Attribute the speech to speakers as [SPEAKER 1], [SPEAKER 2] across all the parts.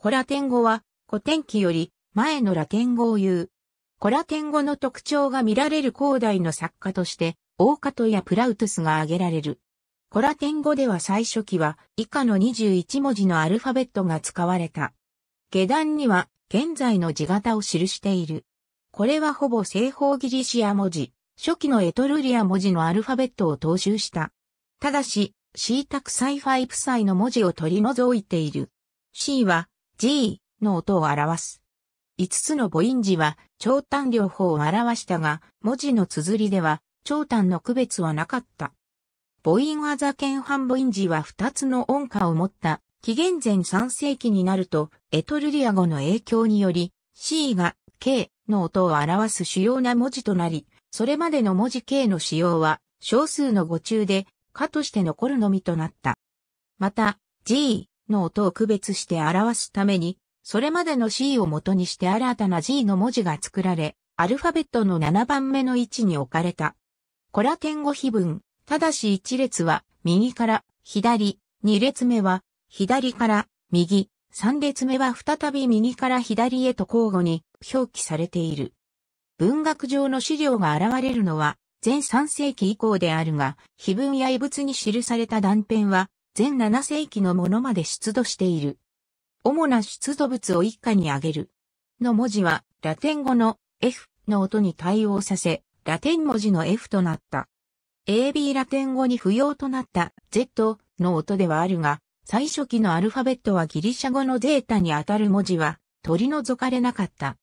[SPEAKER 1] コラテン語は古典記より前のラテン語を言う。コラテン語の特徴が見られる広大の作家として、オーカトやプラウトスが挙げられる。コラテン語では最初期は以下の21文字のアルファベットが使われた。下段には現在の字型を記している。これはほぼ西方ギリシア文字、初期のエトルリア文字のアルファベットを踏襲した。ただし、シータクサイファイプサイの文字を取り除いている。C は g の音を表す。5つの母音字は、長短両方を表したが、文字の綴りでは、長短の区別はなかった。母音は座剣半母音字は2つの音歌を持った、紀元前3世紀になると、エトルリア語の影響により、c が k の音を表す主要な文字となり、それまでの文字 k の使用は、少数の語中で、かとして残るのみとなった。また、g の音を区別して表すために、それまでの C を元にして新たな G の文字が作られ、アルファベットの7番目の位置に置かれた。コラテン語碑文、ただし1列は右から左、2列目は左から右、3列目は再び右から左へと交互に表記されている。文学上の資料が現れるのは前3世紀以降であるが、碑文や遺物に記された断片は全7世紀のものまで出土している。主な出土物を一家に挙げる。の文字は、ラテン語の F の音に対応させ、ラテン文字の F となった。AB ラテン語に不要となった Z の音ではあるが、最初期のアルファベットはギリシャ語のゼータにあたる文字は取り除かれなかった。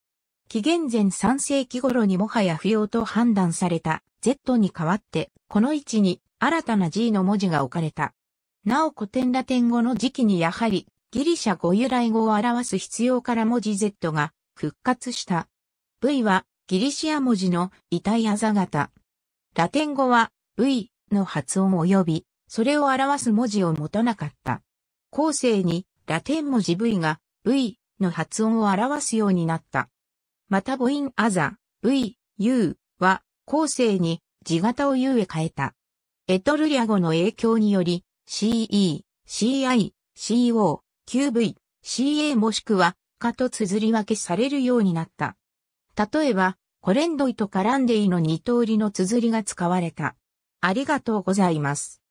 [SPEAKER 1] 紀元前3世紀頃にもはや不要と判断された Z に代わって、この位置に新たな G の文字が置かれた。なお古典ラテン語の時期にやはりギリシャ語由来語を表す必要から文字 Z が復活した。V はギリシア文字の遺体あざ型。ラテン語は V の発音及びそれを表す文字を持たなかった。後世にラテン文字 V が V の発音を表すようになった。また母音アザ、V、U は後世に字型を U へ変えた。エトルリア語の影響により CE、CI、CO、QV、CA もしくはかと綴り分けされるようになった。例えば、コレンドイとカランデイの二通りの綴りが使われた。ありがとうございます。